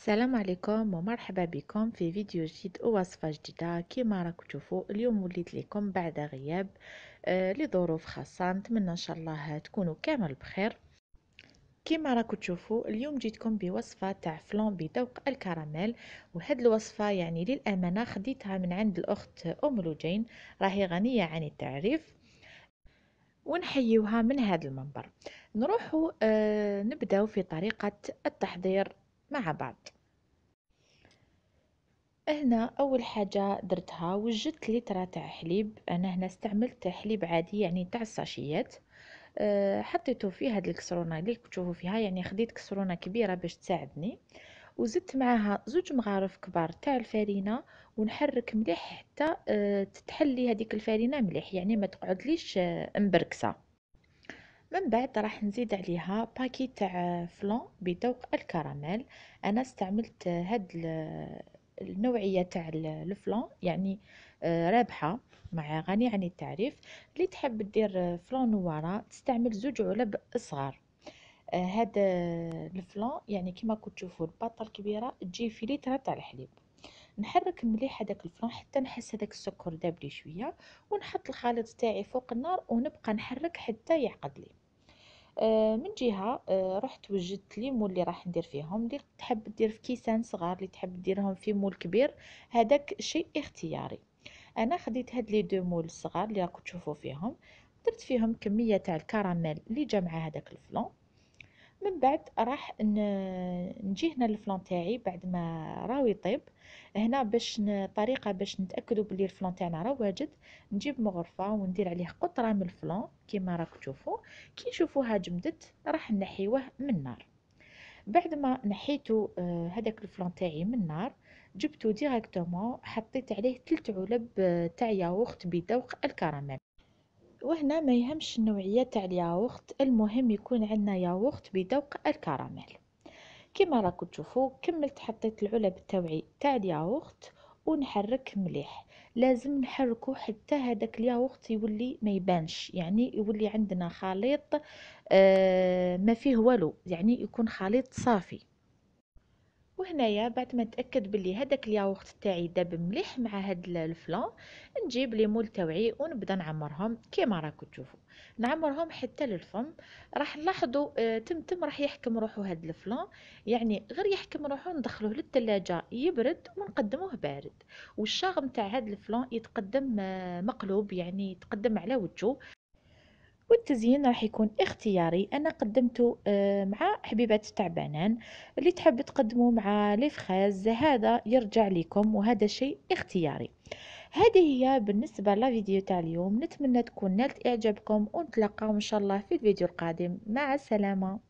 السلام عليكم ومرحبا بكم في فيديو جديد ووصفة جديدة كما راكم تشوفوا اليوم وليت لكم بعد غياب آه، لظروف خاصة نتمنى ان شاء الله تكونوا كامل بخير كما راكم تشوفوا اليوم جيتكم بوصفه تاع فلون بذوق الكراميل وهذه الوصفه يعني للامانه خديتها من عند الاخت ام لوجين راهي غنيه عن التعريف ونحيوها من هذا المنبر نروحوا آه نبداو في طريقه التحضير مع بعض هنا اول حاجه درتها وجدت لترة تاع حليب انا هنا استعملت حليب عادي يعني تاع الساشيات آه، حطيته في هاد الكسرونه اللي تشوفوا فيها يعني خديت كسرونه كبيره باش تساعدني وزدت معها زوج مغارف كبار تاع الفارينه ونحرك مليح حتى آه، تتحلي هذيك الفارينه مليح يعني ما تقعدليش آه، مبركسه من بعد راح نزيد عليها باكي تاع فلون بذوق الكراميل انا استعملت هاد النوعيه تاع الفلون يعني آه، رابحه مع غني عن التعريف اللي تحب دير فلون نوارا تستعمل زوج علب صغار آه، هاد آه، الفلون يعني كما كنت تشوفوا الباطه الكبيره تجي في لتر تاع الحليب نحرك مليح هذاك الفلون حتى نحس هذاك السكر دابلي شويه ونحط الخليط تاعي فوق النار ونبقى نحرك حتى يعقد لي آه، من جهه آه، رحت وجدت لي مول اللي راح ندير فيهم اللي تحب دير في كيسان صغار اللي تحب ديرهم في مول كبير هذاك شيء اختياري انا خديت هاد لي دو مول الصغار اللي راكم تشوفوا فيهم درت فيهم كميه تاع الكراميل اللي جا مع هذاك الفلون من بعد راح نجي هنا الفلون تاعي بعد ما راهو يطيب هنا باش طريقه باش نتاكدوا بلي الفلان تاعنا راه واجد نجيب مغرفه وندير عليه قطره من الفلان كيما راك تشوفوا كي نشوفوها جمدت راح نحيوه من النار بعد ما نحيتو آه، هذاك الفلان تاعي من النار جبتو ديريكتومون حطيت عليه تلت علب آه، تاع ياغورت بذوق الكراميل وهنا ما يهمش النوعية تاع الياغورت المهم يكون عندنا ياغورت بذوق الكراميل كما راكم تشوفوا كملت حطيت العلب التوعي تاع الياغورت ونحرك مليح لازم نحركو حتى هذاك الياغورت يولي ما يبانش يعني يولي عندنا خليط آه ما فيه والو يعني يكون خليط صافي وهنايا بعد ما نتاكد بلي هذاك الياغورت تاعي داب مليح مع هاد الفلان نجيب لي مول تاوعي ونبدا نعمرهم كيما راكم تشوفوا نعمرهم حتى للفم راح نلاحظوا آه تمتم راح يحكم روحو هاد الفلان يعني غير يحكم روحو ندخلوه للثلاجه يبرد ونقدموه بارد والشاغم تاع هاد الفلان يتقدم آه، مقلوب يعني يتقدم على وجهه والتزيين راح يكون اختياري انا قدمته آه، مع حبيبات تعبانان اللي تحب تقدمه مع لي هذا يرجع لكم وهذا شيء اختياري هذه هي بالنسبه لفيديو تاع اليوم نتمنى تكون نالت اعجابكم ونتلاقاو ان شاء الله في الفيديو القادم مع السلامه